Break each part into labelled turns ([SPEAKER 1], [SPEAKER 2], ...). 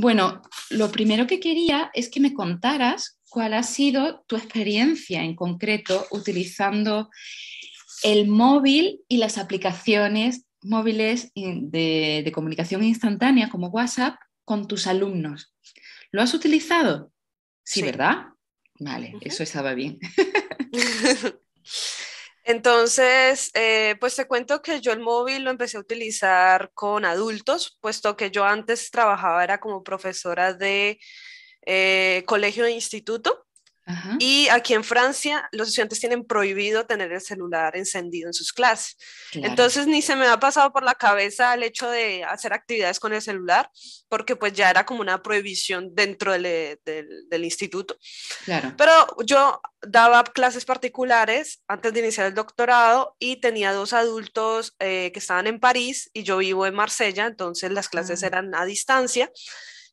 [SPEAKER 1] Bueno, lo primero que quería es que me contaras cuál ha sido tu experiencia en concreto utilizando el móvil y las aplicaciones móviles de, comunicación instantánea como WhatsApp con tus alumnos. ¿Lo has utilizado? Sí, ¿verdad? Vale, eso estaba bien.
[SPEAKER 2] Entonces, eh, pues te cuento que yo el móvil lo empecé a utilizar con adultos, puesto que yo antes trabajaba, era como profesora de eh, colegio e instituto. Y aquí en Francia los estudiantes tienen prohibido tener el celular encendido en sus clases. Entonces ni se me ha pasado por la cabeza el hecho de hacer actividades con el celular, porque pues ya era como una prohibición dentro del, instituto. Pero yo daba clases particulares antes de iniciar el doctorado y tenía dos adultos eh, que estaban en París y yo vivo en Marsella, entonces las clases ah. eran a distancia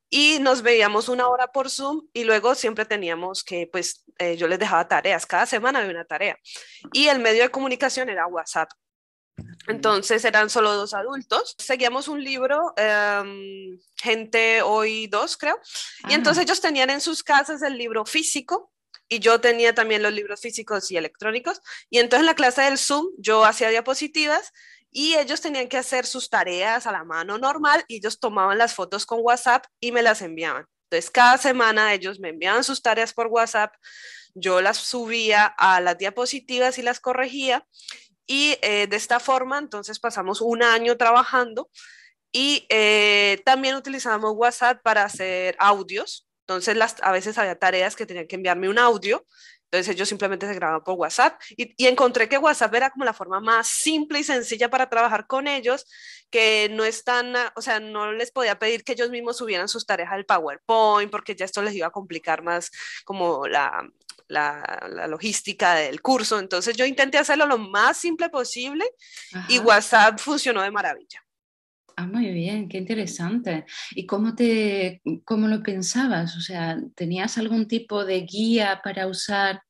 [SPEAKER 2] y nos veíamos una hora por Zoom y luego siempre teníamos que, pues eh, yo les dejaba tareas, cada semana había una tarea. Y el medio de comunicación era WhatsApp. Entonces eran solo dos adultos. Seguíamos un libro, em, Gente Hoy Dos, creo. Y entonces ellos tenían en sus casas el libro físico y yo tenía también los libros físicos y electrónicos. Y entonces en la clase del Zoom yo hacía diapositivas y ellos tenían que hacer sus tareas a la mano normal y ellos tomaban las fotos con WhatsApp y me las enviaban. Entonces, cada semana ellos me enviaban sus tareas por WhatsApp, yo las subía a las diapositivas y las corregía y eh, de esta forma, entonces pasamos un año trabajando y eh, también utilizábamos WhatsApp para hacer audios. Entonces, las, a veces había tareas que tenían que enviarme un audio entonces ellos simplemente se grababa por WhatsApp y, encontré que WhatsApp era como la forma más simple y sencilla para trabajar con ellos, que no están, ah, o sea, no les podía pedir que ellos mismos subieran sus tareas al PowerPoint porque ya esto les iba a complicar más como la, logística del curso. Entonces yo intenté hacerlo lo más simple posible y WhatsApp funcionó de maravilla
[SPEAKER 1] ah, muy bien, qué interesante. ¿Y cómo, te, cómo lo pensabas? O sea, ¿tenías algún tipo de guía para usar,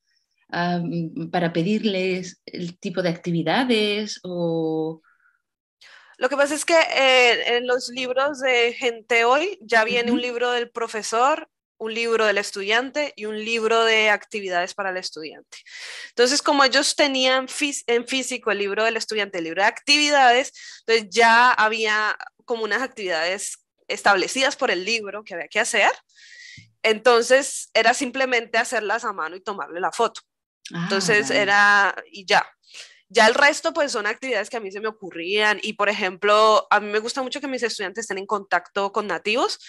[SPEAKER 1] para pedirles el tipo de actividades o...?
[SPEAKER 2] Lo que pasa es que eh, en los libros de Gente Hoy ya viene un libro del profesor un libro del estudiante y un libro de actividades para el estudiante. Entonces, como ellos tenían en físico el libro del estudiante, el libro de actividades, entonces ya había como unas actividades establecidas por el libro que había que hacer. Entonces, era simplemente hacerlas a mano y tomarle la foto.
[SPEAKER 1] Ah, entonces, era
[SPEAKER 2] y ya. Ya el resto, pues son actividades que a mí se me ocurrían y, por ejemplo, a mí me gusta mucho que mis estudiantes estén en contacto con nativos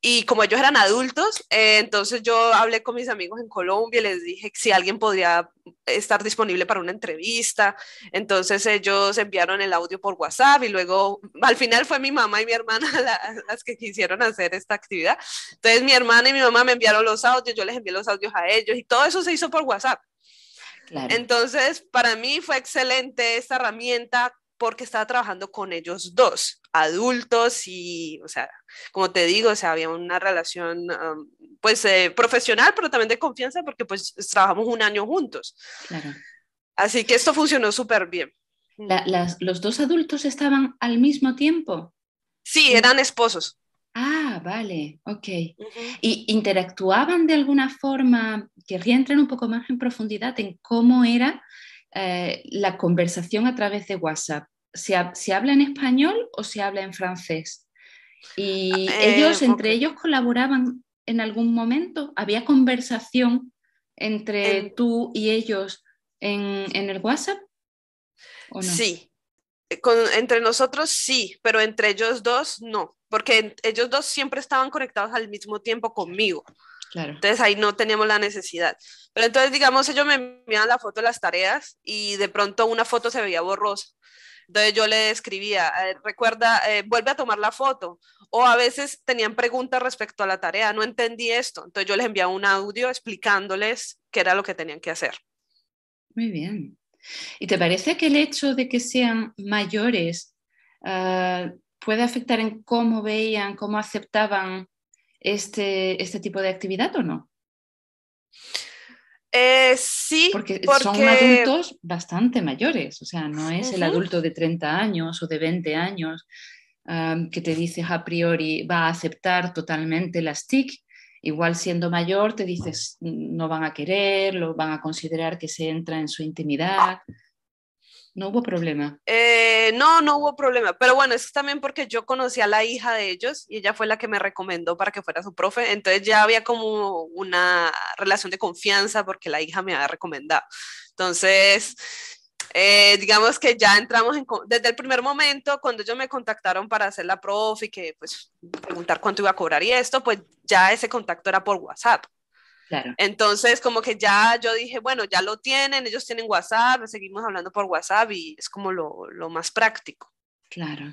[SPEAKER 2] y como ellos eran adultos, eh, entonces yo hablé con mis amigos en Colombia y les dije si alguien podría estar disponible para una entrevista. Entonces ellos enviaron el audio por WhatsApp y luego al final fue mi mamá y mi hermana las que quisieron hacer esta actividad. Entonces mi hermana y mi mamá me enviaron los audios, yo les envié los audios a ellos y todo eso se hizo por WhatsApp. Entonces, para mí fue excelente esta herramienta porque estaba trabajando con ellos dos, adultos y, o sea, como te digo, había una relación, um, pues, eh, profesional, pero también de confianza, porque pues trabajamos un año juntos. Así que esto funcionó súper bien.
[SPEAKER 1] ¿Los dos adultos estaban al mismo tiempo? Sí, eran esposos. Ah, vale, ok. ¿Y interactuaban de alguna forma? Querría entrar un poco más en profundidad en cómo era eh, la conversación a través de WhatsApp. ¿Se, habla en español o se habla en francés? ¿Y ah, eh, ellos, entre ellos, colaboraban en algún momento? ¿Había conversación entre tú y ellos en,
[SPEAKER 2] el WhatsApp? Sí, eh, entre nosotros sí, pero entre ellos dos no porque ellos dos siempre estaban conectados al mismo tiempo conmigo. Claro. Entonces ahí no teníamos la necesidad. Pero entonces, digamos, ellos me enviaban la foto de las tareas y de pronto una foto se veía borrosa. Entonces yo le escribía, recuerda, eh, vuelve a tomar la foto. O a veces tenían preguntas respecto a la tarea, no entendí esto. Entonces yo les enviaba un audio explicándoles qué era lo que tenían que hacer.
[SPEAKER 1] Muy bien. ¿Y te parece que el hecho de que sean mayores ah, puede afectar en cómo veían, cómo aceptaban este, este tipo de actividad o no?
[SPEAKER 2] Eh, sí, porque, son adultos
[SPEAKER 1] bastante mayores, o sea, no es el adulto de 30 años o de 20 años que te dices a priori va a aceptar totalmente las TIC. Igual siendo mayor te dices mm, no van a querer, lo van a considerar que se entra en su intimidad. No hubo problema.
[SPEAKER 2] Eh, no, no hubo problema. Pero bueno, eso es también porque yo conocí a la hija de ellos y ella fue la que me recomendó para que fuera su profe. Entonces ya había como una relación de confianza porque la hija me había recomendado. Entonces, eh, digamos que ya entramos en, desde el primer momento, cuando ellos me contactaron para hacer la profe y que pues preguntar cuánto iba a cobrar y esto, pues ya ese contacto era por WhatsApp. Entonces, como que ya yo dije, bueno, ya lo tienen, ellos tienen WhatsApp, seguimos hablando por WhatsApp y es como lo, lo más práctico. Claro.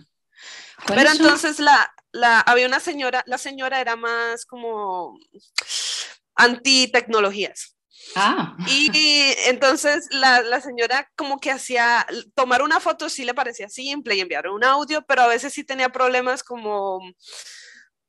[SPEAKER 2] Pero entonces la, la, había una señora, la señora era más como anti tecnologías. Ah. Y, entonces la, la, señora como que hacía, tomar una foto sí le parecía simple y enviar un audio, pero a veces sí tenía problemas como,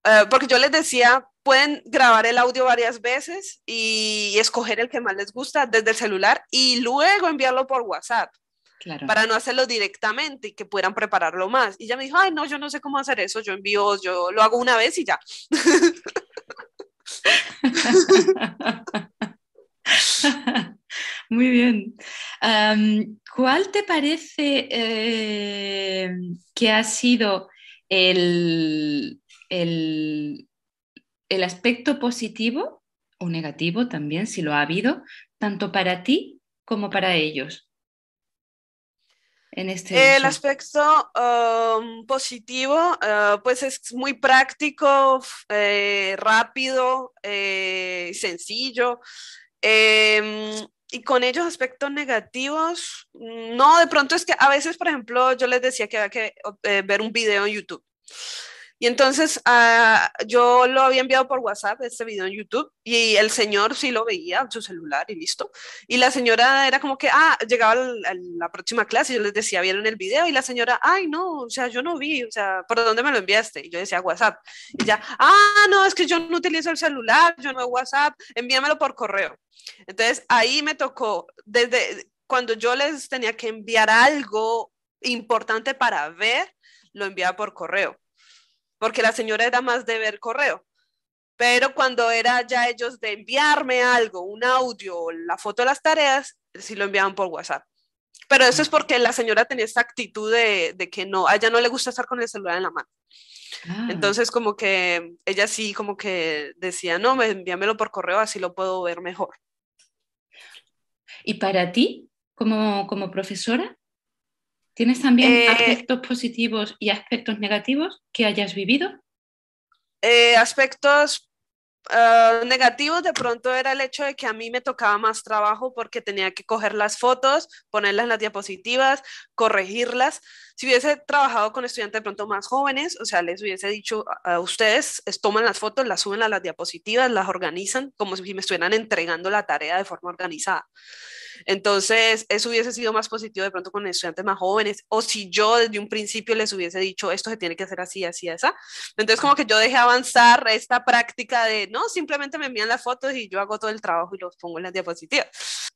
[SPEAKER 2] eh, porque yo les decía, pueden grabar el audio varias veces y escoger el que más les gusta desde el celular y luego enviarlo por WhatsApp. Claro. Para no hacerlo directamente y que puedan prepararlo más. Y ella me dijo, ay, no, yo no sé cómo hacer eso, yo envío, yo lo hago una vez y ya.
[SPEAKER 1] Muy bien. ¿Cuál te parece eh, que ha sido el, el el aspecto positivo o negativo también, si lo ha habido, tanto para ti como para ellos. Este el
[SPEAKER 2] aspecto um, positivo, uh, pues es muy práctico, eh, rápido, eh, sencillo. Em, y con ellos aspectos negativos, no, de pronto es que a veces, por ejemplo, yo les decía que había que eh, ver un video en YouTube. Y entonces ah, yo lo había enviado por WhatsApp, este video en YouTube, y el señor sí lo veía en su celular y listo. Y la señora era como que, ah, llegaba la próxima clase, yo les decía, ¿vieron el video? Y la señora, ay, no, o sea, yo no vi, o sea, ¿por dónde me lo enviaste? Y yo decía, WhatsApp. Y ya, ah, no, es que yo no utilizo el celular, yo no WhatsApp, envíamelo por correo. Entonces ahí me tocó, desde cuando yo les tenía que enviar algo importante para ver, lo enviaba por correo porque la señora era más de ver correo. Pero cuando era ya ellos de enviarme algo, un audio, la foto de las tareas, sí lo enviaban por WhatsApp. Pero eso es mm. porque la señora tenía esa actitud de, que no, a ella no le gusta estar con el celular en la mano. Ah. Entonces, como que ella sí, como que decía, no, envíamelo por correo, así lo puedo ver mejor.
[SPEAKER 1] ¿Y para ti, como, como profesora? ¿Tienes también eh, aspectos
[SPEAKER 2] positivos y aspectos negativos que hayas vivido? Eh, aspectos ah, negativos de pronto era el hecho de que a mí me tocaba más trabajo porque tenía que coger las fotos, ponerlas en las diapositivas, corregirlas. Si hubiese trabajado con estudiantes de pronto más jóvenes, o sea, les hubiese dicho a ustedes, toman las fotos, las suben a las diapositivas, las organizan como si me estuvieran entregando la tarea de forma organizada. Entonces, eso hubiese sido más positivo de pronto con estudiantes más jóvenes, o si yo desde un principio les hubiese dicho, esto se tiene que hacer así, así, esa. Entonces, como que yo dejé avanzar esta práctica de, no, simplemente me envían las fotos y yo hago todo el trabajo y los pongo en las diapositivas.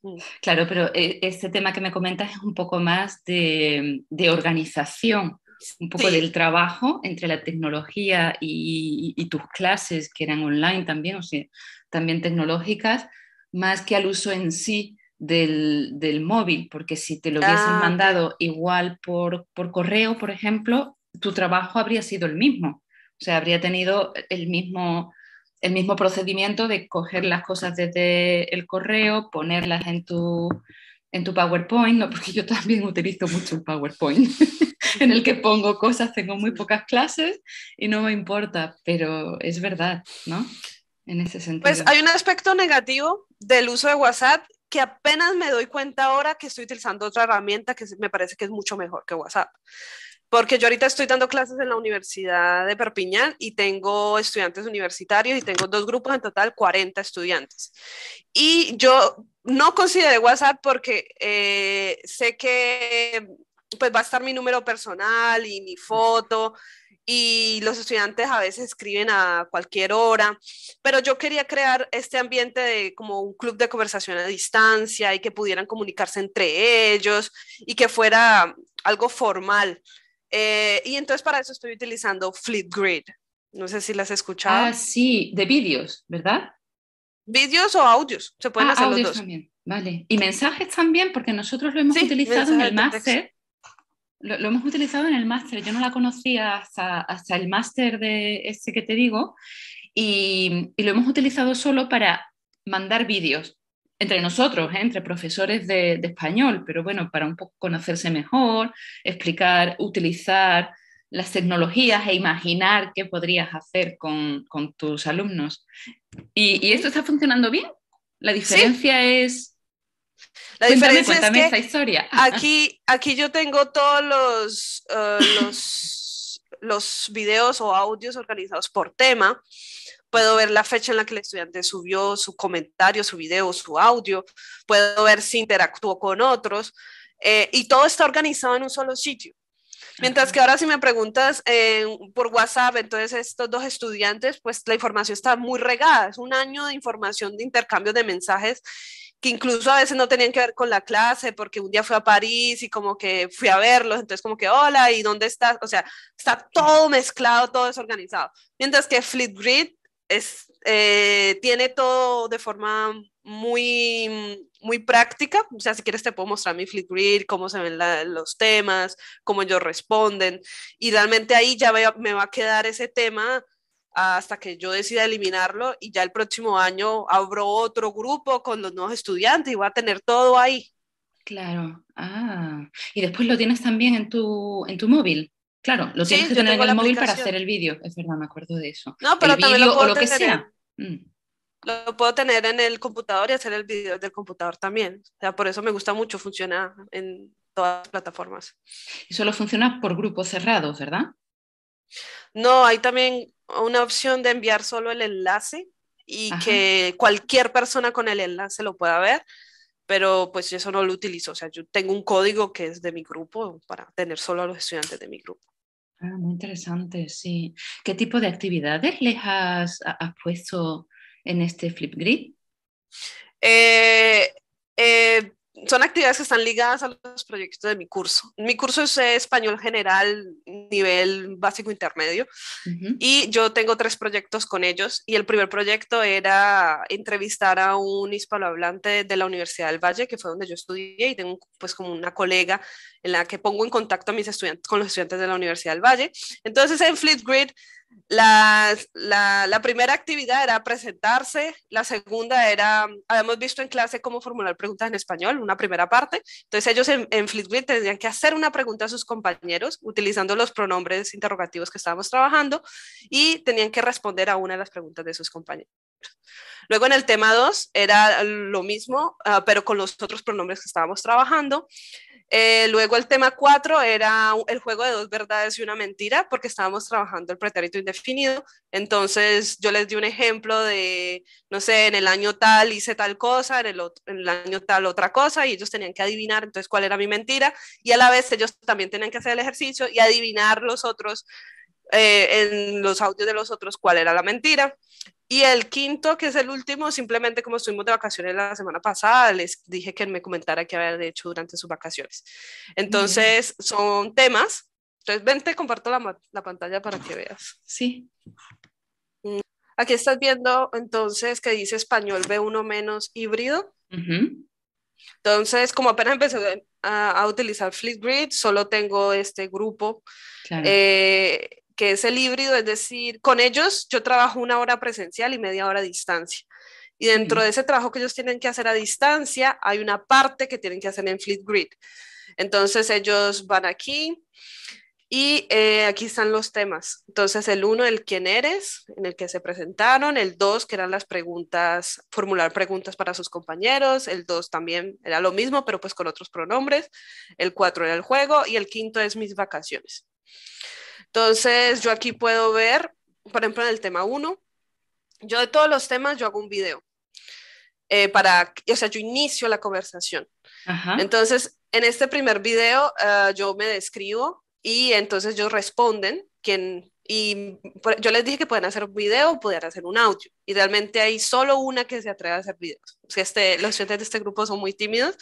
[SPEAKER 2] Mm.
[SPEAKER 1] Claro, pero eh, este tema que me comentas es un poco más de, organización, un poco del trabajo entre la tecnología y, tus clases que eran online también, o sea, también tecnológicas, más que al uso en sí del, móvil, porque si te lo hubiesen ah, mandado igual por, correo, por ejemplo, tu trabajo habría sido el mismo. O sea, habría tenido el mismo, el mismo procedimiento de coger las cosas desde el correo, ponerlas en tu, en tu PowerPoint, no, porque yo también utilizo mucho el PowerPoint, en el que pongo cosas, tengo muy pocas
[SPEAKER 2] clases y no me importa, pero es verdad, ¿no? En ese pues sentido. Pues hay un aspecto negativo del uso de WhatsApp que apenas me doy cuenta ahora que estoy utilizando otra herramienta que me parece que es mucho mejor que WhatsApp. Porque yo ahorita estoy dando clases en la Universidad de Perpiñán y tengo estudiantes universitarios y tengo dos grupos, en total 40 estudiantes. Y yo no consideré WhatsApp porque eh, sé que pues va a estar mi número personal y mi foto y los estudiantes a veces escriben a cualquier hora, pero yo quería crear este ambiente de como un club de conversación a distancia y que pudieran comunicarse entre ellos y que fuera algo formal. Eh, y entonces para eso estoy utilizando Flipgrid. No sé si las has escuchado. Ah, sí,
[SPEAKER 1] de vídeos,
[SPEAKER 2] ¿verdad? Vídeos o audios, se pueden ah, hacer los dos. también.
[SPEAKER 1] Vale. ¿Y mensajes también? Porque nosotros lo hemos utilizado en el máster lo, hemos utilizado en el máster. Yo no la conocía hasta, el máster de ese que te digo y, lo hemos utilizado solo para mandar vídeos entre nosotros, ¿eh? entre profesores de, español, pero bueno, para un poco conocerse mejor, explicar, utilizar las tecnologías e imaginar qué podrías hacer con, tus alumnos. Y, esto está funcionando bien. La diferencia es la diferencia es que historia. Aquí,
[SPEAKER 2] aquí yo tengo todos los, eh, los, los videos o audios organizados por tema. Puedo ver la fecha en la que el estudiante subió su comentario, su video, su audio. Puedo ver si interactuó con otros. Eh, y todo está organizado en un solo sitio. Mientras que ahora si me preguntas eh, por WhatsApp, entonces estos dos estudiantes, pues la información está muy regada, es un año de información de intercambio de mensajes que incluso a veces no tenían que ver con la clase, porque un día fue a París y como que fui a verlos, entonces como que, hola, ¿y dónde estás? O sea, está todo mezclado, todo desorganizado. Mientras que Flipgrid es, eh, tiene todo de forma muy, muy práctica, o sea, si quieres te puedo mostrar mi Flipgrid, cómo se ven los temas, cómo ellos responden, y realmente ahí ya me va a quedar ese tema hasta que yo decida eliminarlo y ya el próximo año abro otro grupo con los nuevos estudiantes y voy a tener todo ahí.
[SPEAKER 1] Claro, ah, y después lo tienes también en tu, en tu móvil. Claro, lo tienes que tener en el móvil para hacer el vídeo, es verdad, me acuerdo de eso. No, pero también lo, puedo tener que sea. En, mm.
[SPEAKER 2] lo puedo tener en el computador y hacer el vídeo del computador también. O sea, por eso me gusta mucho, funciona en todas las plataformas.
[SPEAKER 1] Y solo funciona por grupos cerrados, ¿verdad?
[SPEAKER 2] No, hay también una opción de enviar solo el enlace y que cualquier persona con el enlace lo pueda ver, pero pues eso no lo utilizo. O sea, yo tengo un código que es de mi grupo para tener solo a los estudiantes de mi grupo.
[SPEAKER 1] Ah, muy interesante, sí. ¿Qué tipo de actividades les has, puesto en este Flipgrid?
[SPEAKER 2] eh, eh son actividades que están ligadas a los proyectos de mi curso. Mi curso es eh, español general, nivel básico intermedio, y yo tengo tres proyectos con ellos. Y el primer proyecto era entrevistar a un hispanohablante de la Universidad del Valle, que fue donde yo estudié, y tengo pues como una colega en la que pongo en contacto a mis estudiantes, con los estudiantes de la Universidad del Valle. Entonces en Flipgrid la, primera actividad era presentarse, la segunda era, habíamos visto en clase cómo formular preguntas en español, una primera parte, entonces ellos en, Flipgrid tenían que hacer una pregunta a sus compañeros utilizando los pronombres interrogativos que estábamos trabajando y tenían que responder a una de las preguntas de sus compañeros. Luego en el tema 2 era lo mismo, ah, pero con los otros pronombres que estábamos trabajando. Eh, luego el tema 4 era el juego de dos verdades y una mentira, porque estábamos trabajando el pretérito indefinido. Entonces yo les di un ejemplo de, no sé, en el año tal hice tal cosa, en el, año tal otra cosa, y ellos tenían que adivinar entonces cuál era mi mentira. Y a la vez ellos también tenían que hacer el ejercicio y adivinar los otros, eh, en los audios de los otros, cuál era la mentira. Y el quinto, que es el último, simplemente como estuvimos de vacaciones la semana pasada, les dije que me comentara qué había hecho durante sus vacaciones.
[SPEAKER 1] Entonces,
[SPEAKER 2] son temas. Entonces, ven, te comparto la, pantalla para que veas. Sí. Mm, aquí estás viendo entonces que dice español B1 menos híbrido. Entonces, como apenas empecé a, utilizar Flipgrid, solo tengo este grupo. Claro. Eh, que es el híbrido, es decir, con ellos yo trabajo una hora presencial y media hora a distancia. Y dentro de ese trabajo que ellos tienen que hacer a distancia, hay una parte que tienen que hacer en Fleet Grid. Entonces ellos van aquí y eh, aquí están los temas. Entonces el uno, el quién eres, en el que se presentaron, el dos, que eran las preguntas, formular preguntas para sus compañeros, el dos también era lo mismo, pero pues con otros pronombres, el cuatro era el juego y el quinto es mis vacaciones. Entonces, yo aquí puedo ver, por ejemplo, en el tema 1, yo de todos los temas, yo hago un video. Eh, para, o sea, yo inicio la conversación. Entonces, en este primer video, eh, yo me describo y entonces ellos responden, quien, y yo les dije que pueden hacer un video o pueden hacer un audio. Y realmente hay solo una que se atreve a hacer videos. O sea, este, los estudiantes de este grupo son muy tímidos.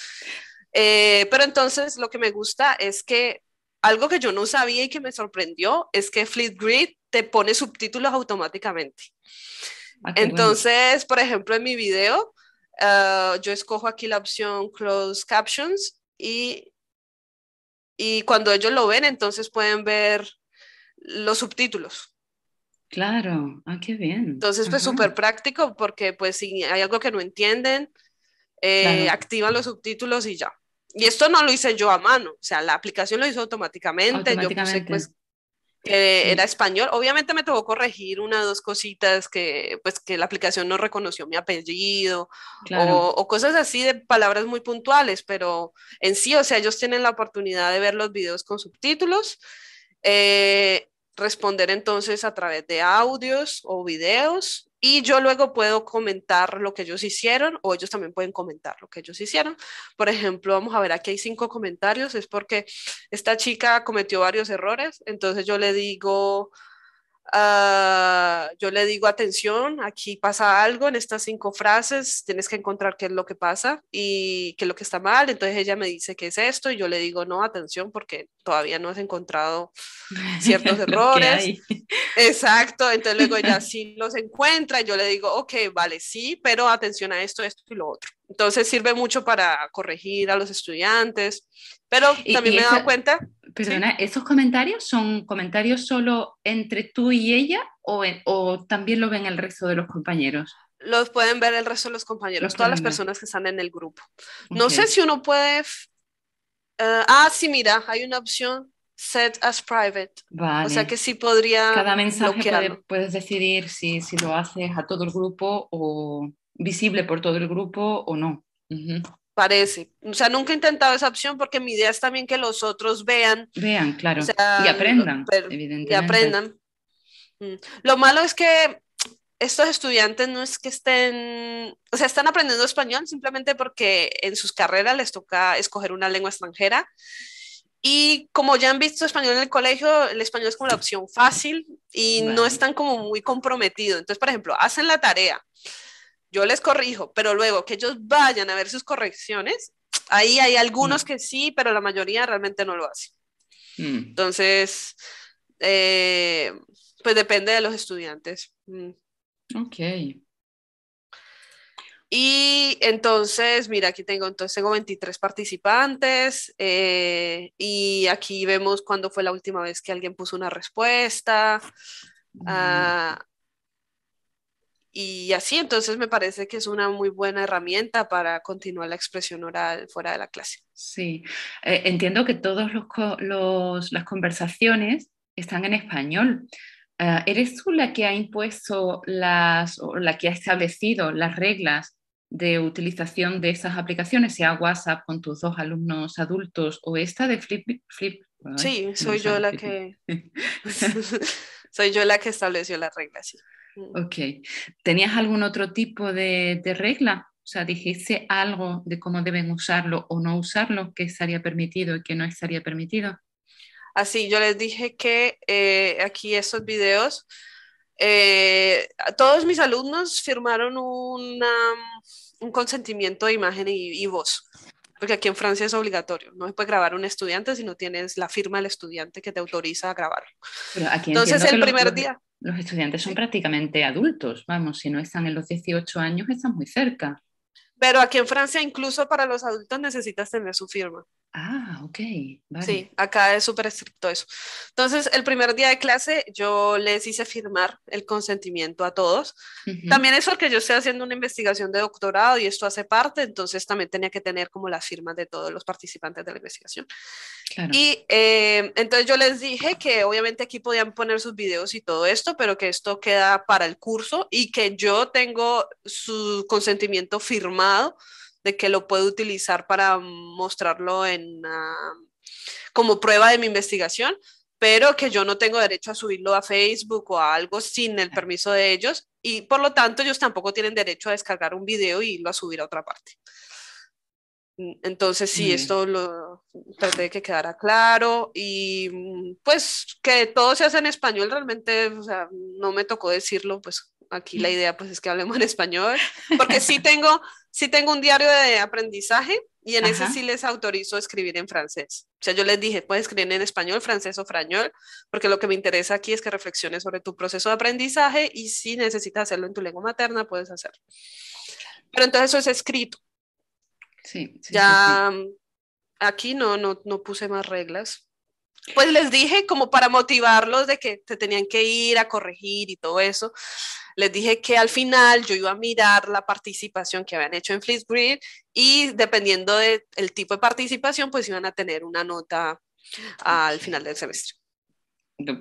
[SPEAKER 2] Eh, pero entonces lo que me gusta es que algo que yo no sabía y que me sorprendió es que Flipgrid te pone subtítulos automáticamente. Ah, entonces, por ejemplo, en mi video, eh, yo escojo aquí la opción Closed Captions y, cuando ellos lo ven, entonces pueden ver los subtítulos.
[SPEAKER 1] Claro, ah, qué bien. Entonces, pues
[SPEAKER 2] súper práctico porque pues si hay algo que no entienden, eh, activan los subtítulos y ya. Y esto no lo hice yo a mano, o sea, la aplicación lo hizo automáticamente, yo puse pues que era español. Obviamente me tuvo corregir una o dos cositas que pues que la aplicación no reconoció mi apellido o, cosas así de palabras muy puntuales, pero en sí, o sea, ellos tienen la oportunidad de ver los videos con subtítulos. Eh, responder entonces a través de audios o videos y yo luego puedo comentar lo que ellos hicieron o ellos también pueden comentar lo que ellos hicieron. Por ejemplo, vamos a ver, aquí hay cinco comentarios, es porque esta chica cometió varios errores, entonces yo le digo, Ah, yo le digo, atención, aquí pasa algo en estas cinco frases, tienes que encontrar qué es lo que pasa y qué es lo que está mal. Entonces ella me dice qué es esto y yo le digo, no, atención, porque todavía no has encontrado ciertos errores. Exacto, entonces luego ella sí los encuentra, y yo le digo, ok, vale, sí, pero atención a esto, esto y lo otro. Entonces sirve mucho para corregir a los estudiantes, pero también me he dado cuenta.
[SPEAKER 1] Perdona, ¿esos comentarios son comentarios solo entre tú y ella o, también lo ven el resto de los compañeros?
[SPEAKER 2] Los pueden ver el resto de los compañeros, todas las personas que están en el grupo. No sé si uno puede. Eh, ah, sí, mira, hay una opción set as private. O sea que sí podría. Cada mensaje
[SPEAKER 1] puedes decidir si, si lo haces a todo el grupo o visible por todo el grupo o no.
[SPEAKER 2] Parece. O sea, nunca he intentado esa opción porque mi idea es también que los otros vean.
[SPEAKER 1] Vean, claro. y aprendan,
[SPEAKER 2] evidentemente. Y aprendan. Mm. Lo malo es que estos estudiantes no es que estén, o sea, están aprendiendo español simplemente porque en sus carreras les toca escoger una lengua extranjera. Y como ya han visto español en el colegio, el español es como la opción fácil y no están como muy comprometidos. Entonces, por ejemplo, hacen la tarea, yo les corrijo, pero luego que ellos vayan a ver sus correcciones, ahí hay algunos mm. que sí, pero la mayoría realmente no lo hace. Mm. Entonces, eh, pues depende de los estudiantes. Mm. Ok. Y entonces, mira, aquí tengo, 23 participantes eh, y aquí vemos cuándo fue la última vez que alguien puso una respuesta. Ah, y así, entonces me parece que es una muy buena herramienta para continuar la expresión oral fuera de la clase.
[SPEAKER 1] Sí, eh, entiendo que todas los, las conversaciones están en español. Ah, ¿Eres tú la que ha impuesto las, o la que ha establecido las reglas de utilización de esas aplicaciones, sea WhatsApp con tus dos alumnos adultos o esta de Flip? flip sí, soy yo la que...
[SPEAKER 2] soy yo la que estableció las reglas, sí. Mm.
[SPEAKER 1] Ok. ¿Tenías algún otro tipo de, regla? O sea, dijiste algo de cómo deben usarlo o no usarlo, que estaría permitido y que no estaría permitido.
[SPEAKER 2] Así, ah, yo les dije que eh, aquí estos videos, eh, todos mis alumnos firmaron un consentimiento de imagen y, voz porque aquí en Francia es obligatorio, no puedes puede grabar un estudiante si no tienes la firma del estudiante que te autoriza a grabarlo.
[SPEAKER 1] Entonces el primer día, los estudiantes son prácticamente adultos, vamos, si no están en los 18 años, están muy cerca.
[SPEAKER 2] Pero aquí en Francia, incluso para los adultos necesitas tener su firma. Ah,
[SPEAKER 1] ok. Sí,
[SPEAKER 2] acá es súper estricto eso. Entonces, el primer día de clase yo les hice firmar el consentimiento a todos. También es porque yo estoy haciendo una investigación de doctorado y esto hace parte, entonces también tenía que tener como las firmas de todos los participantes de la investigación. Claro. Y eh, entonces yo les dije que obviamente aquí podían poner sus videos y todo esto, pero que esto queda para el curso y que yo tengo su consentimiento firmado de que lo puedo utilizar para mostrarlo en, ah, como prueba de mi investigación, pero que yo no tengo derecho a subirlo a Facebook o a algo sin el permiso de ellos y por lo tanto ellos tampoco tienen derecho a descargar un video y lo a subir a otra parte. Mm, entonces, sí, esto lo traté de que quedara claro y mm, pues que todo se hace en español, realmente, no me tocó decirlo, pues aquí la idea pues es que hablemos en español, porque sí tengo, tengo un diario de aprendizaje y en ese sí les autorizo escribir en francés. O sea, yo les dije, puedes escribir en español, francés o frañol, porque lo que me interesa aquí es que reflexiones sobre tu proceso de aprendizaje y si necesitas hacerlo en tu lengua materna, puedes hacerlo. Pero entonces eso es escrito Sí, ya aquí no, no, puse más reglas. Pues les dije como para motivarlos de que se tenían que ir a corregir y todo eso. Les dije que al final yo iba a mirar la participación que habían hecho en Flipgrid y dependiendo del tipo de participación, pues iban a tener una nota al final del semestre.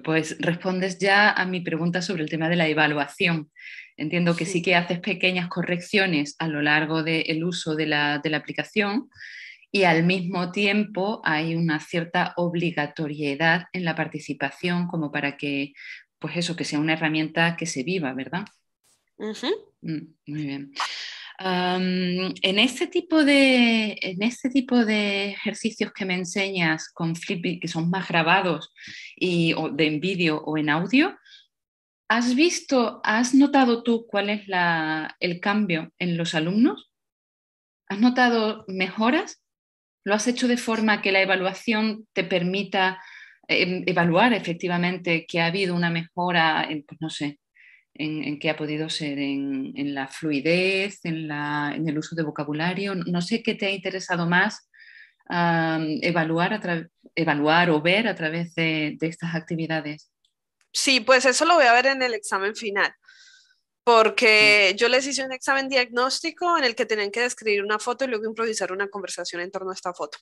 [SPEAKER 1] Pues respondes ya a mi pregunta sobre el tema de la evaluación. Entiendo que sí, que haces pequeñas correcciones a lo largo del uso de la, aplicación y al mismo tiempo hay una cierta obligatoriedad en la participación como para que, pues eso, que sea una herramienta que se viva, ¿verdad? Mm, muy bien. en, este tipo de, en este tipo de ejercicios que me enseñas con Flippy, que son más grabados y, de en vídeo o en audio, ¿Has visto, has notado tú cuál es el cambio en los alumnos? ¿Has notado mejoras? ¿Lo has hecho de forma que la evaluación te permita em, evaluar efectivamente que ha habido una mejora, en, pues, no sé, en, qué ha podido ser, en, la fluidez, en, el uso de vocabulario? No sé qué te ha interesado más evaluar, evaluar o ver a través de estas actividades.
[SPEAKER 2] Sí, pues eso lo voy a ver en el examen final, porque yo les hice un examen diagnóstico en el que tenían que describir una foto y luego improvisar una conversación en torno a esta foto.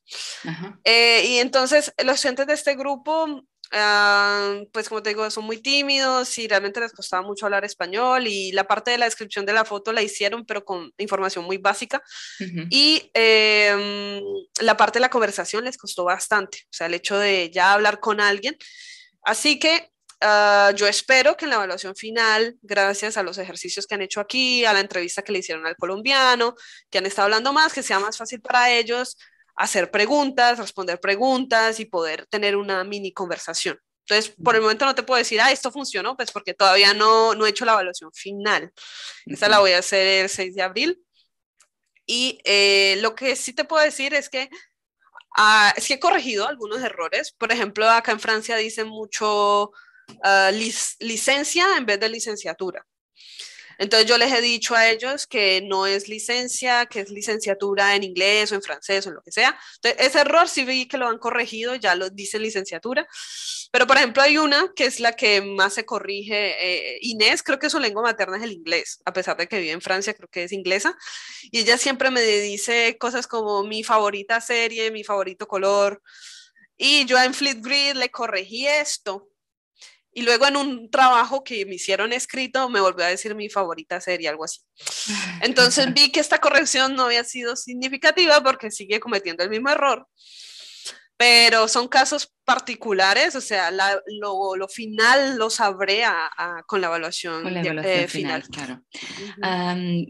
[SPEAKER 2] Eh, y entonces los estudiantes de este grupo ah, pues como te digo, son muy tímidos y realmente les costaba mucho hablar español y la parte de la descripción de la foto la hicieron, pero con información muy básica. Y em, la parte de la conversación les costó bastante, o sea, el hecho de ya hablar con alguien. Así que Ah, yo espero que en la evaluación final, gracias a los ejercicios que han hecho aquí, a la entrevista que le hicieron al colombiano, que han estado hablando más, que sea más fácil para ellos hacer preguntas, responder preguntas y poder tener una mini conversación. Entonces, por el momento no te puedo decir, ah, esto funcionó, pues porque todavía no, no he hecho la evaluación final. Esta la voy a hacer el 6 de abril. Y eh, lo que sí te puedo decir es que, ah, es que he corregido algunos errores. Por ejemplo, acá en Francia dicen mucho Ah, licencia en vez de licenciatura. Entonces yo les he dicho a ellos que no es licencia, que es licenciatura en inglés o en francés o en lo que sea. Entonces ese error sí vi que lo han corregido, ya lo dicen licenciatura. Pero por ejemplo hay una que es la que más se corrige. Eh, Inés, creo que su lengua materna es el inglés, a pesar de que vive en Francia, creo que es inglesa. Y ella siempre me dice cosas como mi favorita serie, mi favorito color. Y yo en Fleet le corregí esto y luego en un trabajo que me hicieron escrito me volvió a decir mi favorita serie, algo así. Entonces vi que esta corrección no había sido significativa porque sigue cometiendo el mismo error. Pero son casos particulares, o sea, lo, final lo sabré a, con la evaluación, eh, final. Claro.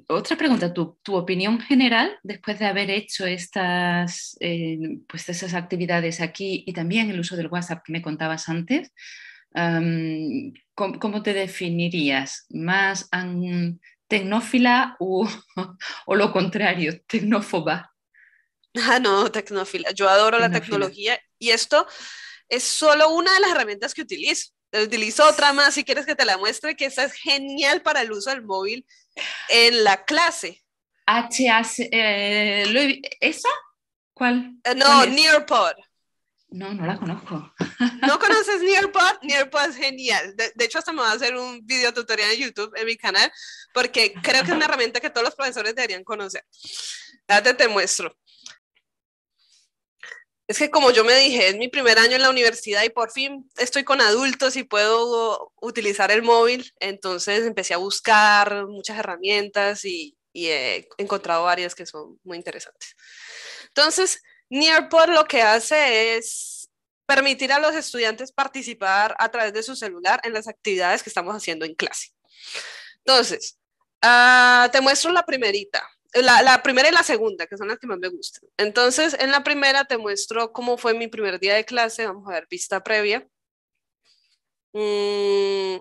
[SPEAKER 1] otra pregunta, ¿Tu, opinión general después de haber hecho estas, eh, pues esas actividades aquí y también el uso del WhatsApp que me contabas antes? ¿cómo, te definirías? ¿Más tecnófila o, lo contrario, tecnófoba?
[SPEAKER 2] Ah, no, tecnófila. Yo adoro la tecnología y esto es solo una de las herramientas que utilizo. Utilizo otra más si quieres que te la muestre, que esta es genial para el uso del móvil en la clase. H, eh, ¿Esa? ¿Cuál? Eh, no, Nearpod.
[SPEAKER 1] No, no la conozco.
[SPEAKER 2] ¿No conoces Nearpod? Nearpod es genial. De, hecho, hasta me voy a hacer un video tutorial en YouTube, en mi canal, porque creo que es una herramienta que todos los profesores deberían conocer. Date, te muestro. Es que como yo me dije, es mi primer año en la universidad y por fin estoy con adultos y puedo utilizar el móvil, entonces empecé a buscar muchas herramientas y, y he encontrado varias que son muy interesantes. Entonces, Nearpod lo que hace es permitir a los estudiantes participar a través de su celular en las actividades que estamos haciendo en clase. Entonces, ah, te muestro la primerita. La, primera y la segunda, que son las que más me gustan. Entonces, en la primera te muestro cómo fue mi primer día de clase. Vamos a ver, vista previa. Mm.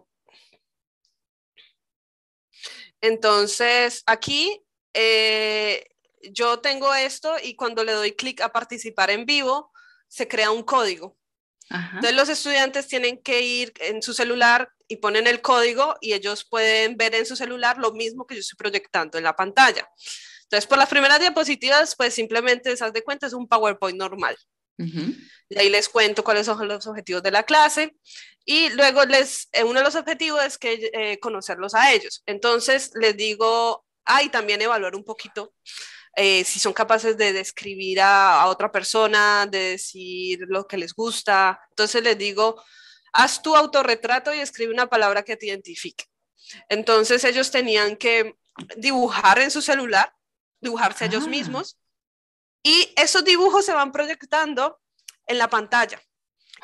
[SPEAKER 2] Entonces, aquí eh, yo tengo esto y cuando le doy clic a participar en vivo, se crea un código. Entonces los estudiantes tienen que ir en su celular y ponen el código y ellos pueden ver en su celular lo mismo que yo estoy proyectando en la pantalla. Entonces, por las primeras diapositivas, pues simplemente, esas de cuenta, es un PowerPoint normal. Y ahí les cuento cuáles son los objetivos de la clase. Y luego les, eh, uno de los objetivos es que eh, conocerlos a ellos. Entonces les digo, ay, también evaluar un poquito eh, si son capaces de describir a, otra persona, de decir lo que les gusta. Entonces les digo, haz tu autorretrato y escribe una palabra que te identifique. Entonces ellos tenían que dibujar en su celular, dibujarse ellos ah. mismos, y esos dibujos se van proyectando en la pantalla.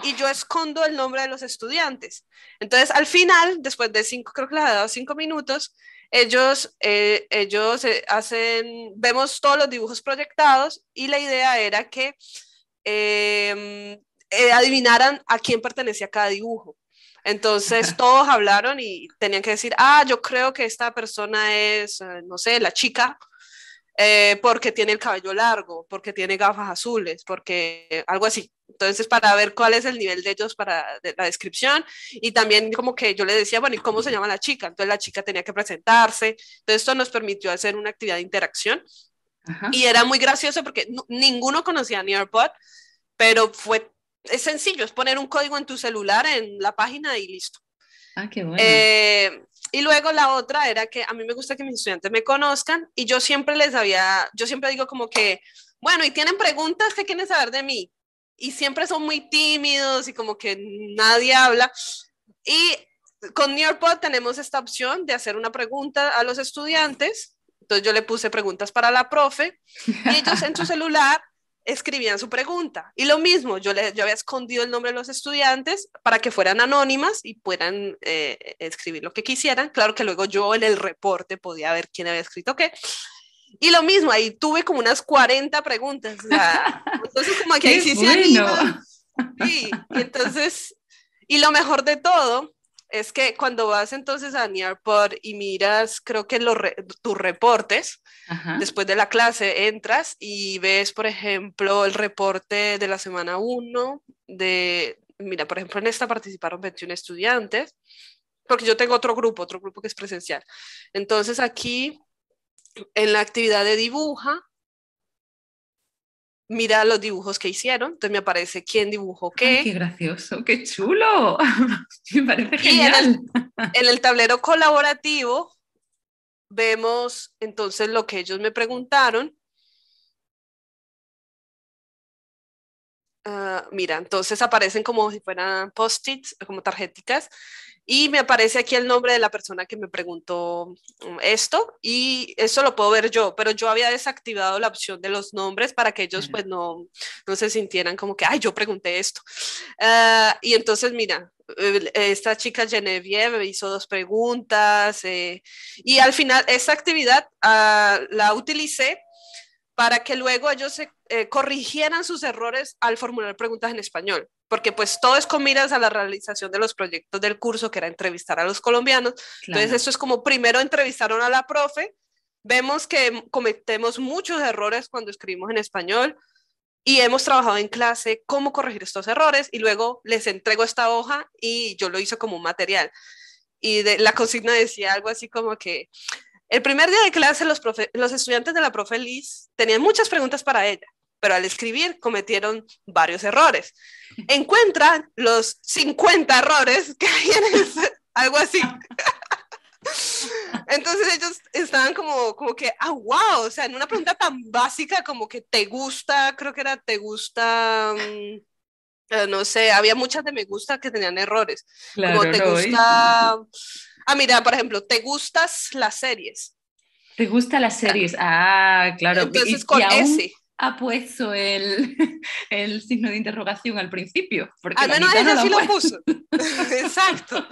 [SPEAKER 2] Y yo escondo el nombre de los estudiantes. Entonces, al final, después de cinco, creo que les ha dado cinco minutos, ellos, eh, ellos eh, hacen, vemos todos los dibujos proyectados y la idea era que em, eh, adivinaran a quién pertenecía cada dibujo. Entonces todos hablaron y tenían que decir, ah, yo creo que esta persona es, no sé, la chica eh, porque tiene el cabello largo, porque tiene gafas azules, porque algo así. Entonces, para ver cuál es el nivel de ellos para la descripción. Y también como que yo le decía, bueno, ¿y cómo se llama la chica? Entonces la chica tenía que presentarse. Entonces, esto nos permitió hacer una actividad de interacción. Y era muy gracioso porque ninguno conocía a Nearpod, pero fue, es sencillo, es poner un código en tu celular, en la página y listo. Ah, qué bueno. Eh, y luego la otra era que a mí me gusta que mis estudiantes me conozcan y yo siempre les había, yo siempre digo como que, bueno, y tienen preguntas que quieren saber de mí. Y siempre son muy tímidos y como que nadie habla. Y con Nearpod tenemos esta opción de hacer una pregunta a los estudiantes. Entonces yo le puse preguntas para la profe y ellos en su celular escribían su pregunta. Y lo mismo, yo, le, había escondido el nombre de los estudiantes para que fueran anónimas y puedan eh, escribir lo que quisieran. Claro que luego yo en el reporte podía ver quién había escrito qué. Y lo mismo, ahí tuve como unas 40 preguntas. entonces, como que ahí sí y entonces, y lo mejor de todo es que cuando vas entonces a Nearpod y miras, creo que tus reportes, después de la clase entras y ves, por ejemplo, el reporte de la semana 1, de, mira, por ejemplo, en esta participaron 21 estudiantes, porque yo tengo otro grupo, otro grupo que es presencial. Entonces aquí, en la actividad de dibuja, mira los dibujos que hicieron, entonces me aparece quién dibujó qué. ¡Qué
[SPEAKER 1] gracioso!
[SPEAKER 2] ¡Qué chulo! me parece genial. en, el, tablero colaborativo vemos entonces lo que ellos me preguntaron. Ah, mira, entonces aparecen como si fueran post-its, como tarjeticas, y me aparece aquí el nombre de la persona que me preguntó mm, esto y eso lo puedo ver yo, pero yo había desactivado la opción de los nombres para que ellos pues no, no se sintieran como que, ay, yo pregunté esto. Ah, y entonces, mira, esta chica Genevieve hizo dos preguntas eh, y al final esa actividad ah, la utilicé para que luego ellos se, eh, corrigieran sus errores al formular preguntas en español porque pues todo es con miras a la realización de los proyectos del curso, que era entrevistar a los colombianos. Entonces, esto es como primero entrevistaron a la profe, vemos que cometemos muchos errores cuando escribimos en español y hemos trabajado en clase cómo corregir estos errores y luego les entrego esta hoja y yo lo hice como un material. Y la consigna decía algo así como que el primer día de clase los, los estudiantes de la profe Liz tenían muchas preguntas para ella pero al escribir cometieron varios errores. encuentran los 50 errores que hay en algo así. Entonces ellos estaban como, como que, ah, wow, o sea, en una pregunta tan básica como que te gusta, creo que era te gusta, mm, eh, no sé, había muchas de me gusta que tenían errores.
[SPEAKER 1] Claro, como te gusta,
[SPEAKER 2] ah, mira, por ejemplo, te gustas las series.
[SPEAKER 1] ¿Te gusta las series? Ah, ah claro. Entonces con
[SPEAKER 2] ha puesto el, signo de interrogación
[SPEAKER 1] al principio. al menos ella lo puso.
[SPEAKER 2] Exacto.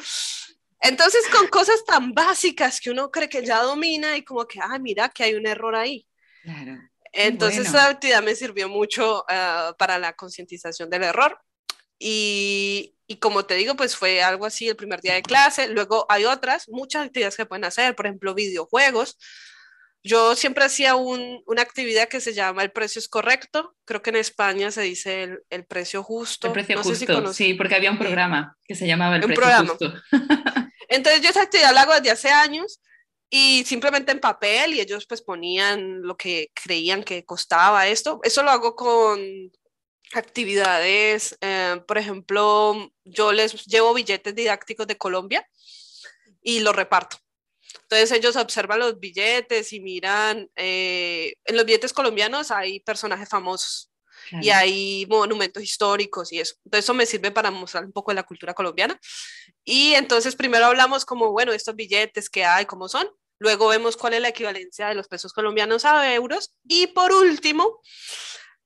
[SPEAKER 2] Entonces, con cosas tan básicas que uno cree que ya domina y como que, ah, mira, que hay un error ahí. Claro. Entonces, esa actividad me sirvió mucho ah, para la concientización del error. Y, y, como te digo, pues fue algo así el primer día de clase. Luego hay otras, muchas actividades que pueden hacer, por ejemplo, videojuegos. Yo siempre hacía una actividad que se llama el precio es correcto. Creo que en España se dice el, precio justo. El precio justo, sí,
[SPEAKER 1] porque había un programa que se llamaba el un precio programa. justo.
[SPEAKER 2] Entonces yo esa actividad la hago desde hace años y simplemente en papel y ellos pues ponían lo que creían que costaba esto. Eso lo hago con actividades, eh, por ejemplo, yo les llevo billetes didácticos de Colombia y los reparto. Entonces ellos observan los billetes y miran, eh, en los billetes colombianos hay personajes famosos y hay monumentos históricos y eso. Entonces eso me sirve para mostrar un poco la cultura colombiana. Y entonces primero hablamos como, bueno, estos billetes que hay, cómo son. Luego vemos cuál es la equivalencia de los pesos colombianos a euros. Y por último,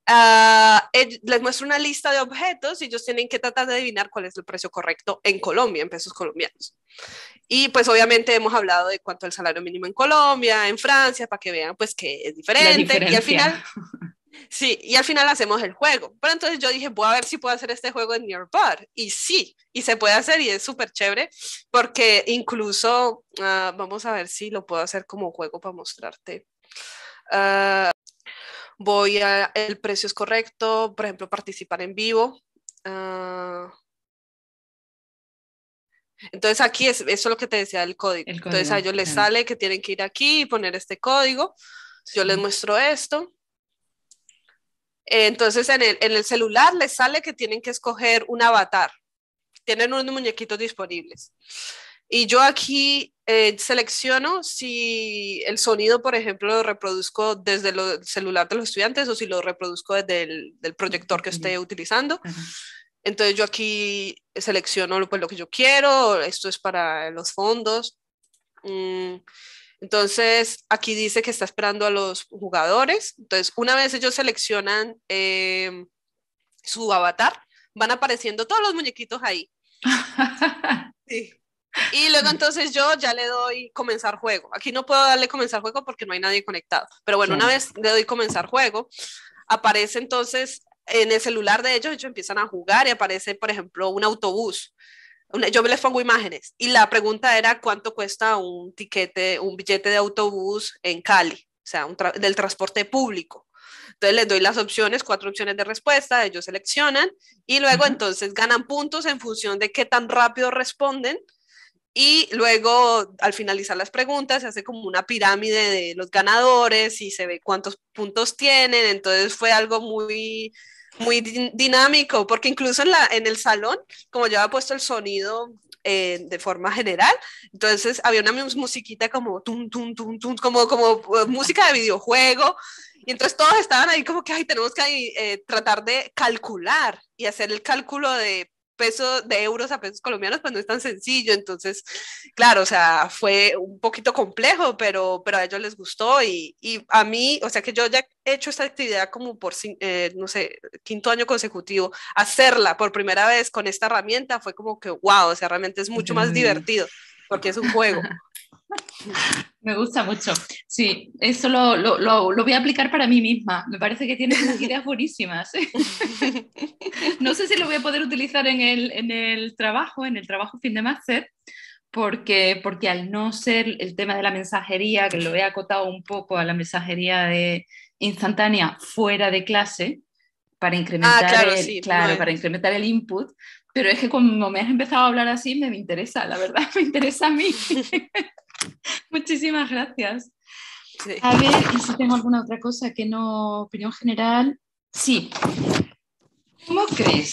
[SPEAKER 2] ah, les muestro una lista de objetos y ellos tienen que tratar de adivinar cuál es el precio correcto en Colombia, en pesos colombianos. Y pues obviamente hemos hablado de cuánto el salario mínimo en Colombia, en Francia, para que vean pues que es diferente. Y al final, sí, y al final hacemos el juego. Pero entonces yo dije, voy a ver si puedo hacer este juego en Near Bar. Y sí, y se puede hacer y es súper chévere porque incluso, ah, vamos a ver si lo puedo hacer como juego para mostrarte. Ah, voy a, el precio es correcto, por ejemplo, participar en vivo. Ah, entonces aquí es, eso lo que te decía del código. El código Entonces a ellos les sale que tienen que ir aquí y poner este código. Yo les muestro esto. Entonces en el, celular les sale que tienen que escoger un avatar. Tienen unos muñequitos disponibles. Y yo aquí eh, selecciono si el sonido, por ejemplo, lo reproduzco desde el celular de los estudiantes o si lo reproduzco desde el del proyector que esté utilizando. Entonces yo aquí selecciono pues, lo que yo quiero, esto es para los fondos. Mm, entonces aquí dice que está esperando a los jugadores. Entonces una vez ellos seleccionan eh, su avatar, van apareciendo todos los muñequitos ahí. Y luego entonces yo ya le doy comenzar juego. Aquí no puedo darle comenzar juego porque no hay nadie conectado. Pero bueno, una vez le doy comenzar juego, aparece entonces en el celular de ellos, ellos empiezan a jugar y aparece, por ejemplo, un autobús. Yo me les pongo imágenes y la pregunta era cuánto cuesta un tiquete, un billete de autobús en Cali, o sea, del transporte público. Entonces les doy las opciones, cuatro opciones de respuesta, ellos seleccionan y luego entonces ganan puntos en función de qué tan rápido responden y luego, al finalizar las preguntas, se hace como una pirámide de los ganadores y se ve cuántos puntos tienen. Entonces fue algo muy, muy dinámico, porque incluso en, la, en el salón, como yo había puesto el sonido eh, de forma general, entonces había una musiquita como tum, tum, tum, tum, como, como eh, música de videojuego. Y entonces todos estaban ahí como que, ay, tenemos que eh, tratar de calcular y hacer el cálculo de de euros a pesos colombianos, pues no es tan sencillo. Entonces, claro, o sea, fue un poquito complejo, pero, pero a ellos les gustó y, a mí, o sea, que yo ya he hecho esta actividad como por, eh, no sé, quinto año consecutivo, hacerla por primera vez con esta herramienta fue como que, wow, o sea, realmente es mucho más divertido porque es un juego.
[SPEAKER 1] Me gusta mucho. Sí, eso lo, voy a aplicar para mí misma. Me parece que tienes unas ideas buenísimas. no sé si lo voy a poder utilizar en el, trabajo, en el trabajo fin de máster, porque, porque al no ser el tema de la mensajería, que lo he acotado un poco a la mensajería de instantánea fuera de clase, para ah, incrementar, para incrementar el input, pero es que como me has empezado a hablar así, me interesa, la verdad, me interesa a mí. Muchísimas gracias. A ver, y si tengo alguna otra cosa que no, opinión general. Sí. ¿Cómo crees?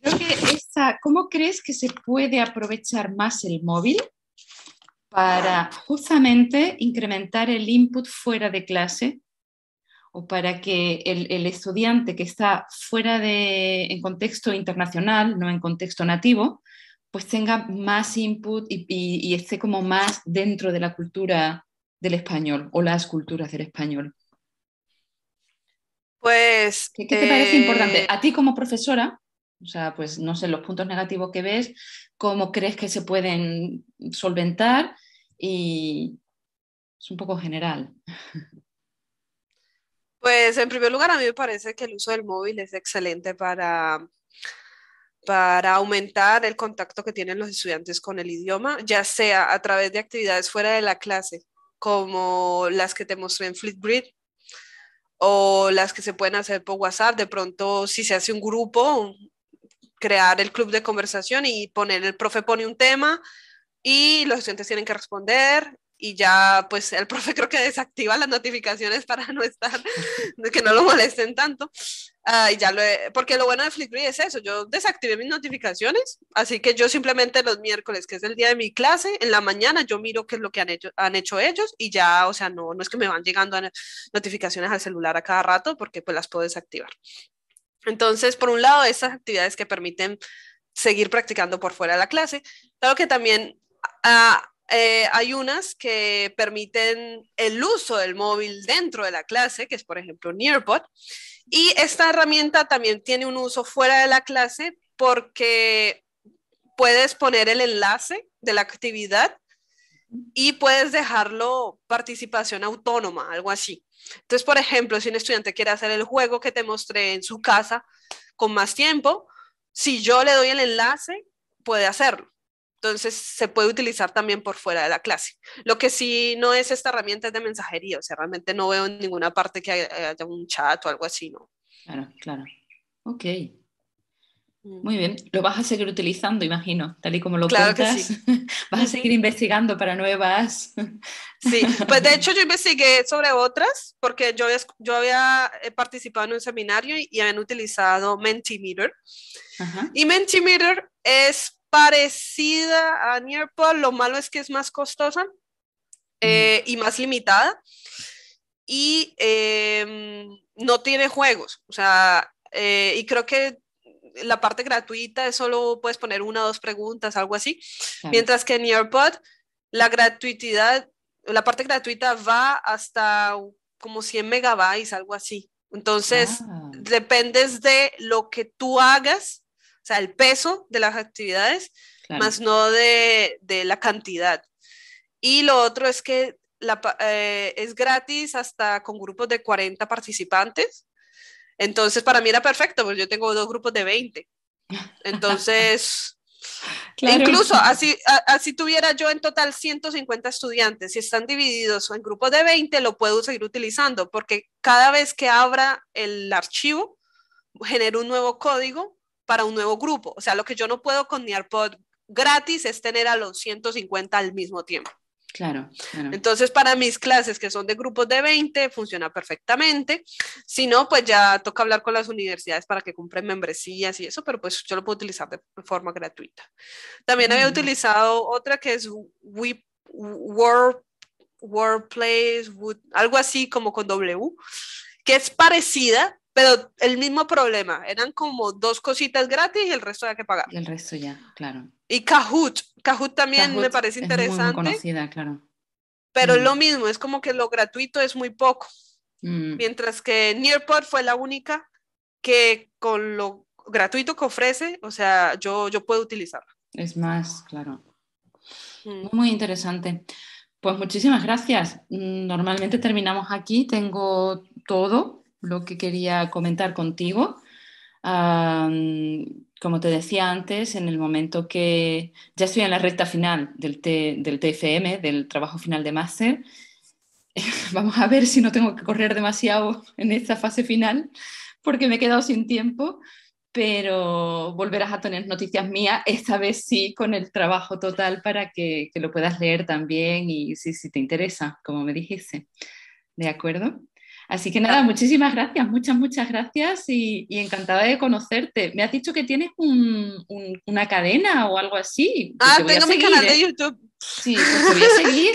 [SPEAKER 1] Creo ¿Cómo crees que se puede aprovechar más el móvil para justamente incrementar el input fuera de clase para que el, estudiante que está fuera de, en contexto internacional, no en contexto nativo, pues tenga más input y, esté como más dentro de la cultura del español o las culturas del español. Pues. ¿Qué, te parece eh, importante? A ti como profesora, o sea, pues no sé, los puntos negativos que ves, cómo crees que se pueden solventar y es un poco general.
[SPEAKER 2] Pues en primer lugar, a mí me parece que el uso del móvil es excelente para, para aumentar el contacto que tienen los estudiantes con el idioma, ya sea a través de actividades fuera de la clase, como las que te mostré en Flipgrid, o las que se pueden hacer por WhatsApp. De pronto, si se hace un grupo, crear el club de conversación y poner, el profe pone un tema y los estudiantes tienen que responder y ya pues el profe creo que desactiva las notificaciones para no estar, que no lo molesten tanto. Ah, y ya lo he, porque lo bueno de Flipgrid es eso, yo desactivé mis notificaciones, así que yo simplemente los miércoles, que es el día de mi clase, en la mañana yo miro qué es lo que han hecho, han hecho ellos y ya, o sea, no, no es que me van llegando notificaciones al celular a cada rato porque pues las puedo desactivar. Entonces, por un lado, estas actividades que permiten seguir practicando por fuera de la clase, claro que también... a ah, eh, hay unas que permiten el uso del móvil dentro de la clase, que es por ejemplo NearPod. y esta herramienta también tiene un uso fuera de la clase porque puedes poner el enlace de la actividad y puedes dejarlo participación autónoma, algo así. Entonces, por ejemplo, si un estudiante quiere hacer el juego que te mostré en su casa con más tiempo, si yo le doy el enlace, puede hacerlo. Entonces se puede utilizar también por fuera de la clase. Lo que sí no es esta herramienta es de mensajería, o sea, realmente no veo en ninguna parte que haya, un chat o algo así, ¿no?
[SPEAKER 1] Claro, claro. Ok. Muy bien, lo vas a seguir utilizando, imagino, tal y como lo claro Que sí. Vas a seguir investigando para nuevas.
[SPEAKER 2] Sí, pues de hecho yo investigué sobre otras porque yo había, yo había eh, participado en un seminario y, habían utilizado Mentimeter. Y Mentimeter es parecida a Nearpod, lo malo es que es más costosa eh, y más limitada y em, no tiene juegos, o sea, eh, y creo que la parte gratuita es solo puedes poner una o dos preguntas, algo así, mientras que Nearpod la gratuidad, la parte gratuita va hasta como 100 megabytes, algo así. Entonces, ah. dependes de lo que tú hagas sea, el peso de las actividades, más no de, la cantidad. Y lo otro es que eh, es gratis hasta con grupos de 40 participantes. Entonces, para mí era perfecto, porque yo tengo dos grupos de 20. Entonces, incluso así, así tuviera yo en total 150 estudiantes, si están divididos en grupos de 20, lo puedo seguir utilizando, porque cada vez que abra el archivo, genero un nuevo código para un nuevo grupo. O sea, lo que yo no puedo con Nearpod gratis es tener a los 150 al mismo tiempo. Claro, Entonces, para mis clases que son de grupos de 20, funciona perfectamente. Si no, pues ya toca hablar con las universidades para que compren membresías y eso, pero pues yo lo puedo utilizar de forma gratuita. También había mm. utilizado otra que es algo así como con W, que es parecida, pero el mismo problema, eran como dos cositas gratis y el resto había que pagar. Y el resto ya, claro. Y Kahoot, Kahoot también me parece interesante. Es muy conocida, claro. Pero mm. lo mismo, es como que lo gratuito es muy poco. Mm. Mientras que Nearpod fue la única que con lo gratuito que ofrece, o sea, yo, yo puedo utilizarla.
[SPEAKER 1] Es más, claro. Mm. Muy interesante. Pues muchísimas gracias. Normalmente terminamos aquí, tengo todo, lo que quería comentar contigo. como te decía antes, en el momento que ya estoy en la recta final del, TFM, del trabajo final de máster, vamos a ver si no tengo que correr demasiado en esta fase final, porque me he quedado sin tiempo, pero volverás a tener noticias mías, esta vez sí, con el trabajo total para que, que lo puedas leer también y si, si te interesa, como me dijiste. ¿De acuerdo? Así que nada, muchísimas gracias, muchas, muchas gracias y, encantada de conocerte. Me has dicho que tienes
[SPEAKER 2] una
[SPEAKER 1] cadena o
[SPEAKER 2] algo así.
[SPEAKER 1] ah, tengo mi canal de ¿eh? YouTube.
[SPEAKER 2] Sí, pues voy a seguir.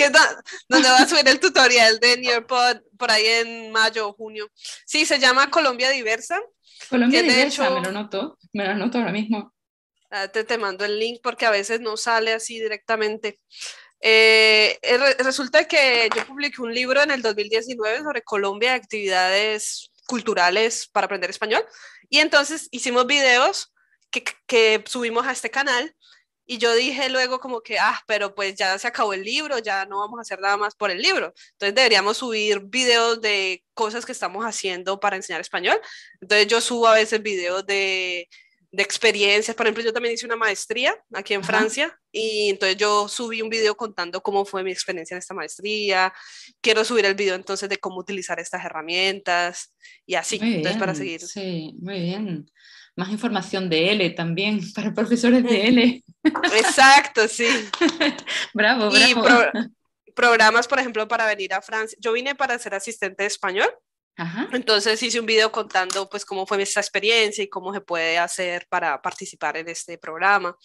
[SPEAKER 2] donde va a subir el tutorial de Nearpod por ahí en mayo o junio. Sí, se llama Colombia Diversa. Colombia Diversa, me lo
[SPEAKER 1] noto, me lo noto ahora mismo.
[SPEAKER 2] Ah, te, te mando el link porque a veces no sale así directamente. Eh, eh, resulta que yo publiqué un libro en el 2019 sobre Colombia de actividades culturales para aprender español y entonces hicimos videos que, que subimos a este canal y yo dije luego como que, ah, pero pues ya se acabó el libro, ya no vamos a hacer nada más por el libro. Entonces deberíamos subir videos de cosas que estamos haciendo para enseñar español. Entonces yo subo a veces videos de de experiencias. Por ejemplo, yo también hice una maestría aquí en Francia y entonces yo subí un video contando cómo fue mi experiencia en esta maestría. Quiero subir el video entonces de cómo utilizar estas herramientas y así, entonces para seguir.
[SPEAKER 1] Sí, muy bien. Más información de L también para profesores de mm. L.
[SPEAKER 2] Exacto, sí. bravo, bravo. Y programas, por ejemplo, para venir a Francia. Yo vine para ser asistente de español entonces hice un video contando pues cómo fue esta experiencia y cómo se puede hacer para participar en este programa.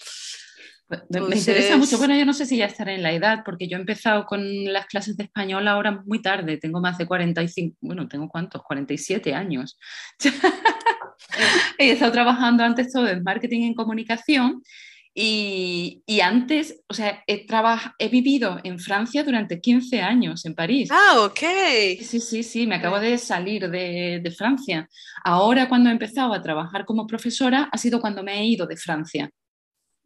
[SPEAKER 2] Me interesa mucho.
[SPEAKER 1] Bueno, yo no sé si ya estaré en la edad, porque yo he empezado con las clases de español ahora muy tarde. Tengo más de 45, bueno, tengo cuántos, 47 años. he estado trabajando antes todo en marketing y en comunicación y, y antes, o sea, he, he vivido en Francia durante 15 años, en París. Ah, ok. Sí, sí, sí, me acabo de salir de, de Francia. Ahora cuando he empezado a trabajar como profesora ha sido cuando me he ido de Francia.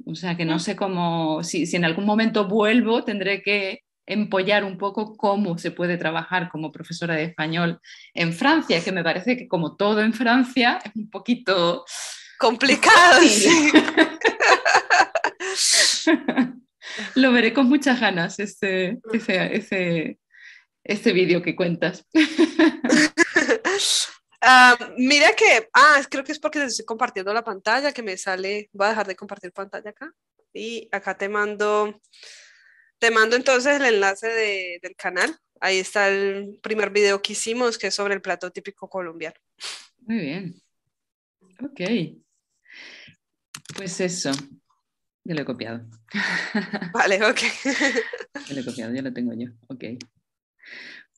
[SPEAKER 1] O sea, que no ah. sé cómo, si, si en algún momento vuelvo, tendré que empollar un poco cómo se puede trabajar como profesora de español en Francia, que me parece que como todo en Francia es un poquito complicado. Sí. Lo veré con muchas ganas, este ese, vídeo que cuentas.
[SPEAKER 2] Ah, mira que, ah, creo que es porque estoy compartiendo la pantalla que me sale, voy a dejar de compartir pantalla acá y acá te mando, te mando entonces el enlace del canal. Ahí está el primer video que hicimos que es sobre el plato típico colombiano.
[SPEAKER 1] Muy bien. Ok. Pues eso. Yo lo he copiado.
[SPEAKER 2] Vale, ok.
[SPEAKER 1] Yo lo he copiado, ya lo tengo yo. Ok.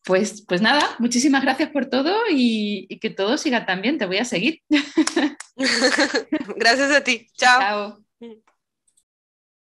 [SPEAKER 1] Pues, pues nada, muchísimas gracias por todo y, que todo siga tan bien. Te voy a seguir. Gracias a ti. Chao. Chao.